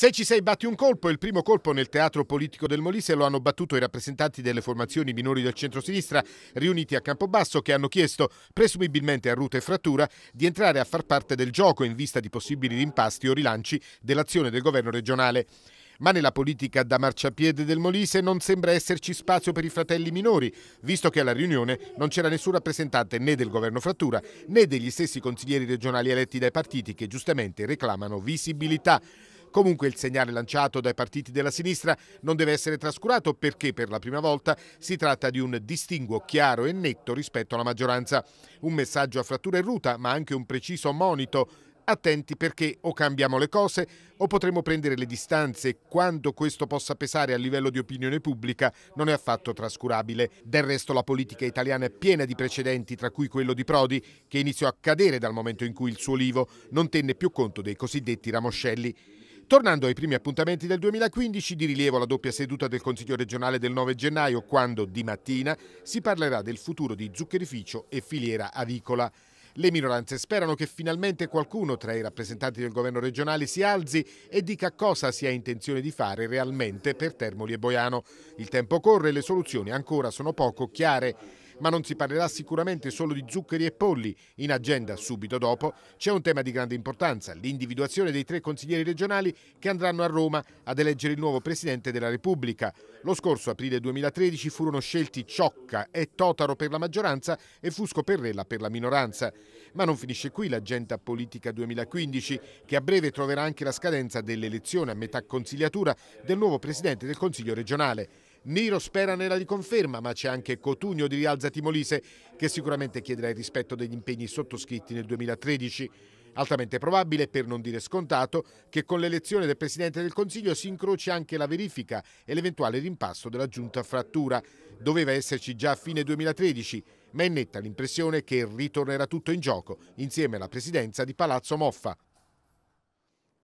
Se ci sei batti un colpo, il primo colpo nel teatro politico del Molise lo hanno battuto i rappresentanti delle formazioni minori del centro-sinistra riuniti a Campobasso che hanno chiesto, presumibilmente a Ruta e Frattura, di entrare a far parte del gioco in vista di possibili rimpasti o rilanci dell'azione del governo regionale. Ma nella politica da marciapiede del Molise non sembra esserci spazio per i fratelli minori, visto che alla riunione non c'era nessun rappresentante né del governo Frattura né degli stessi consiglieri regionali eletti dai partiti che giustamente reclamano visibilità. Comunque il segnale lanciato dai partiti della sinistra non deve essere trascurato perché per la prima volta si tratta di un distinguo chiaro e netto rispetto alla maggioranza. Un messaggio a frattura e ruta, ma anche un preciso monito attenti perché o cambiamo le cose o potremo prendere le distanze. quando questo possa pesare a livello di opinione pubblica non è affatto trascurabile. Del resto la politica italiana è piena di precedenti, tra cui quello di Prodi, che iniziò a cadere dal momento in cui il suo olivo non tenne più conto dei cosiddetti ramoscelli. Tornando ai primi appuntamenti del 2015, di rilievo la doppia seduta del Consiglio regionale del 9 gennaio, quando di mattina si parlerà del futuro di zuccherificio e filiera avicola. Le minoranze sperano che finalmente qualcuno tra i rappresentanti del governo regionale si alzi e dica cosa si ha intenzione di fare realmente per Termoli e Boiano. Il tempo corre e le soluzioni ancora sono poco chiare. Ma non si parlerà sicuramente solo di zuccheri e polli. In agenda, subito dopo, c'è un tema di grande importanza, l'individuazione dei tre consiglieri regionali che andranno a Roma ad eleggere il nuovo Presidente della Repubblica. Lo scorso aprile 2013 furono scelti Ciocca e Totaro per la maggioranza e Fusco Perrella per la minoranza. Ma non finisce qui l'agenda politica 2015, che a breve troverà anche la scadenza dell'elezione a metà consigliatura del nuovo Presidente del Consiglio regionale. Niro spera nella riconferma, ma c'è anche Cotugno di Rialza Timolise che sicuramente chiederà il rispetto degli impegni sottoscritti nel 2013. Altamente probabile, per non dire scontato, che con l'elezione del Presidente del Consiglio si incroci anche la verifica e l'eventuale rimpasto della giunta frattura. Doveva esserci già a fine 2013, ma è netta l'impressione che ritornerà tutto in gioco insieme alla presidenza di Palazzo Moffa.